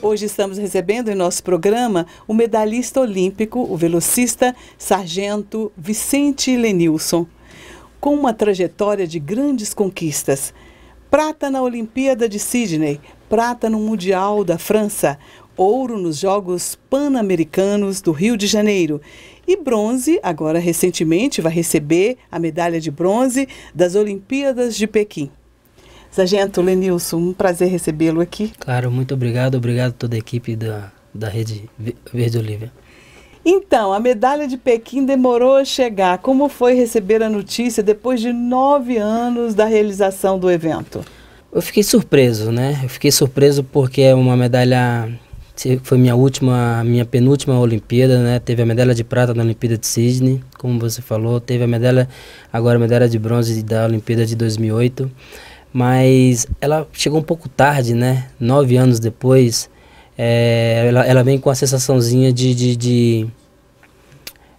Hoje estamos recebendo em nosso programa o medalhista olímpico, o velocista Sargento Vicente Lenilson, com uma trajetória de grandes conquistas. Prata na Olimpíada de Sydney, prata no Mundial da França, ouro nos Jogos Pan-Americanos do Rio de Janeiro e bronze, agora recentemente vai receber a medalha de bronze das Olimpíadas de Pequim. Sargento Lenilson, um prazer recebê-lo aqui. Claro, muito obrigado, obrigado a toda a equipe da, da Rede Verde Olívia. Então, a medalha de Pequim demorou a chegar. Como foi receber a notícia depois de nove anos da realização do evento? Eu fiquei surpreso, né? Eu fiquei surpreso porque é uma medalha foi minha última, minha penúltima Olimpíada, né? Teve a medalha de prata na Olimpíada de Sydney, como você falou, teve a medalha agora a medalha de bronze da Olimpíada de 2008 mas ela chegou um pouco tarde, né? Nove anos depois, é, ela, ela vem com a sensaçãozinha de, de, de,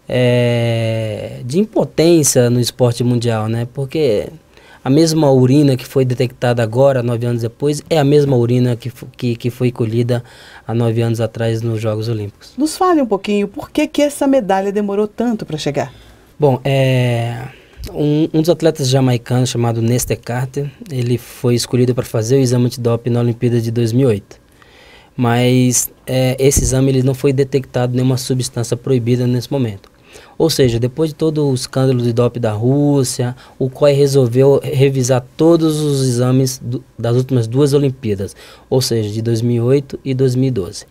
é, de impotência no esporte mundial, né? Porque a mesma urina que foi detectada agora, nove anos depois, é a mesma urina que, que, que foi colhida há nove anos atrás nos Jogos Olímpicos. Nos fale um pouquinho, por que, que essa medalha demorou tanto para chegar? Bom, é, um, um, dos atletas jamaicanos chamado Nester Carter, ele foi escolhido para fazer o exame antidoping na Olimpíada de 2008. Mas é, esse exame ele não foi detectado nenhuma substância proibida nesse momento. Ou seja, depois de todo o escândalo de doping da Rússia, o COI resolveu revisar todos os exames do, das últimas duas Olimpíadas, ou seja, de 2008 e 2012.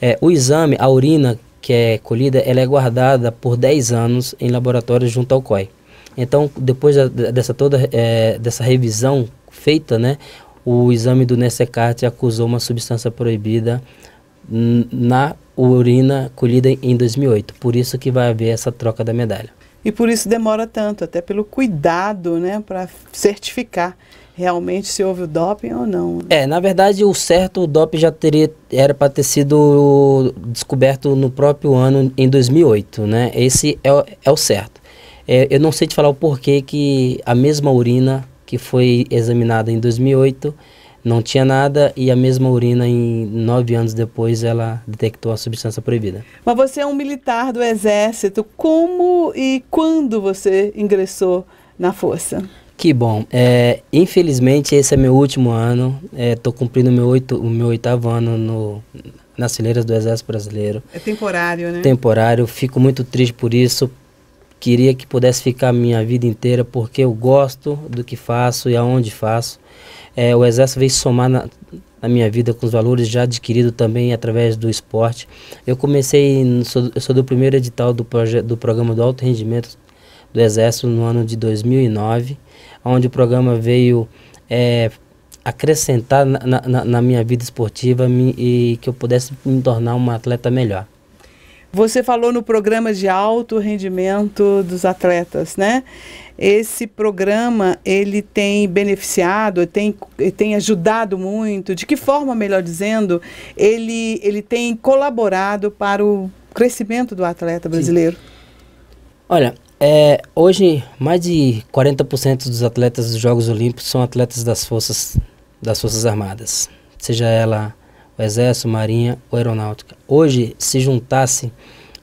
É, o exame, a urina que é colhida, ela é guardada por 10 anos em laboratórios junto ao COI. Então, depois dessa toda é, dessa revisão feita, né, o exame do Nessecart acusou uma substância proibida na urina colhida em 2008. Por isso que vai haver essa troca da medalha. E por isso demora tanto, até pelo cuidado, né, para certificar realmente se houve o doping ou não. Né? É, na verdade, o certo o doping já teria era para ter sido descoberto no próprio ano em 2008, né? Esse é, é o certo. É, eu não sei te falar o porquê que a mesma urina que foi examinada em 2008 não tinha nada e a mesma urina em nove anos depois ela detectou a substância proibida. Mas você é um militar do exército, como e quando você ingressou na força? Que bom, é, infelizmente esse é meu último ano, estou é, cumprindo meu oito, o meu oitavo ano no, nas fileiras do Exército Brasileiro. É temporário, né? Temporário, fico muito triste por isso, Queria que pudesse ficar a minha vida inteira, porque eu gosto do que faço e aonde faço. É, o Exército veio somar na, na minha vida com os valores já adquiridos também através do esporte. Eu comecei, sou, eu sou do primeiro edital do, do programa do alto rendimento do Exército no ano de 2009, onde o programa veio é, acrescentar na, na, na, minha vida esportiva e que eu pudesse me tornar uma atleta melhor. Você falou no programa de alto rendimento dos atletas, né? Esse programa ele tem beneficiado, tem, tem ajudado muito. De que forma, melhor dizendo, ele, ele tem colaborado para o crescimento do atleta brasileiro? Sim. Olha, é, hoje mais de 40% dos atletas dos Jogos Olímpicos são atletas das forças das forças armadas, seja ela Exército, Marinha ou Aeronáutica. Hoje, se juntasse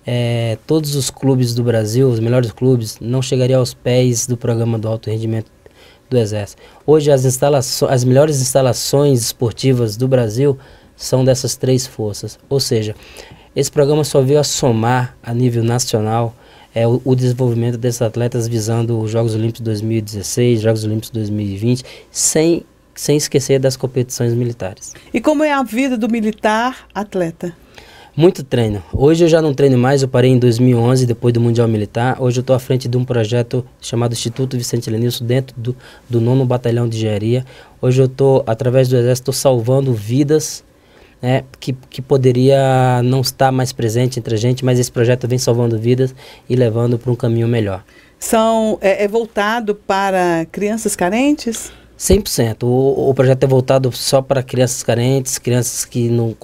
é, todos os clubes do Brasil, os melhores clubes, não chegaria aos pés do programa do alto rendimento do Exército. Hoje, as, instalações, as melhores instalações esportivas do Brasil são dessas três forças. Ou seja, esse programa só veio a somar a nível nacional é, o, o, desenvolvimento desses atletas visando os Jogos Olímpicos 2016, Jogos Olímpicos 2020, sem sem esquecer das competições militares. E como é a vida do militar atleta? Muito treino. Hoje eu já não treino mais, eu parei em 2011, depois do Mundial Militar. Hoje eu estou à frente de um projeto chamado Instituto Vicente Lenilson, dentro do, do 9 Batalhão de Engenharia. Hoje eu estou, através do Exército, salvando vidas né, que, que poderia não estar mais presente entre a gente, mas esse projeto vem salvando vidas e levando para um caminho melhor. São, é, é voltado para crianças carentes? 100%. O, o projeto é voltado só para crianças carentes, crianças que no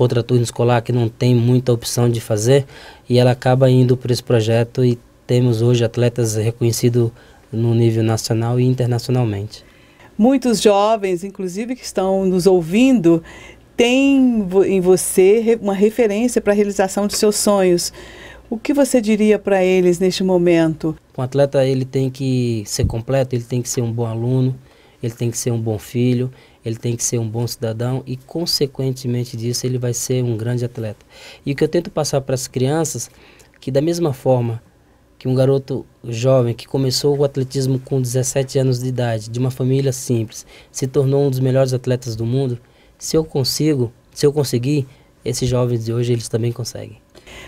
escolar que não tem muita opção de fazer e ela acaba indo para esse projeto e temos hoje atletas reconhecidos no nível nacional e internacionalmente. Muitos jovens, inclusive que estão nos ouvindo, têm em você uma referência para a realização de seus sonhos. O que você diria para eles neste momento? Um atleta ele tem que ser completo, ele tem que ser um bom aluno, ele tem que ser um bom filho, ele tem que ser um bom cidadão e, consequentemente disso, ele vai ser um grande atleta. E o que eu tento passar para as crianças, que da mesma forma que um garoto jovem que começou o atletismo com 17 anos de idade, de uma família simples, se tornou um dos melhores atletas do mundo, se eu consigo, se eu conseguir, esses jovens de hoje eles também conseguem.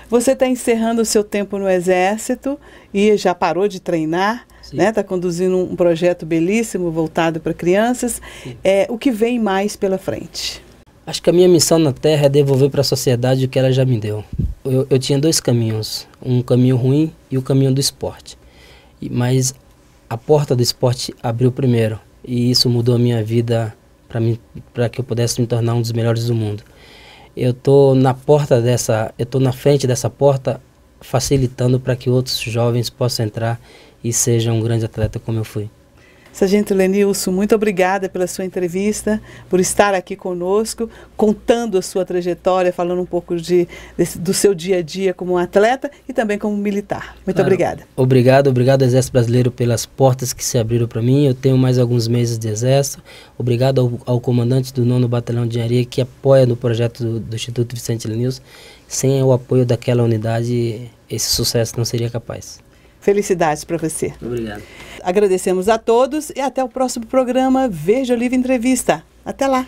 Você está encerrando o seu tempo no exército e já parou de treinar está né? Tá conduzindo um projeto belíssimo voltado para crianças. É, o que vem mais pela frente? Acho que a minha missão na Terra é devolver para a sociedade o que ela já me deu. Eu, eu tinha dois caminhos, um caminho ruim e o caminho do esporte. mas a porta do esporte abriu primeiro e isso mudou a minha vida para que eu pudesse me tornar um dos melhores do mundo. Eu tô na porta dessa, eu tô na frente dessa porta facilitando para que outros jovens possam entrar e seja um grande atleta como eu fui. Sargento Lenilson, muito obrigada pela sua entrevista, por estar aqui conosco, contando a sua trajetória, falando um pouco de, desse, do seu dia a dia como atleta e também como militar. Muito claro. obrigada. Obrigado, obrigado Exército Brasileiro pelas portas que se abriram para mim. Eu tenho mais alguns meses de Exército. Obrigado ao, ao comandante do 9 Batalhão de Engenharia que apoia no projeto do, do Instituto Vicente Lenilson. Sem o apoio daquela unidade, esse sucesso não seria capaz. Felicidades para você. Obrigado. Agradecemos a todos e até o próximo programa Veja Livre Entrevista. Até lá.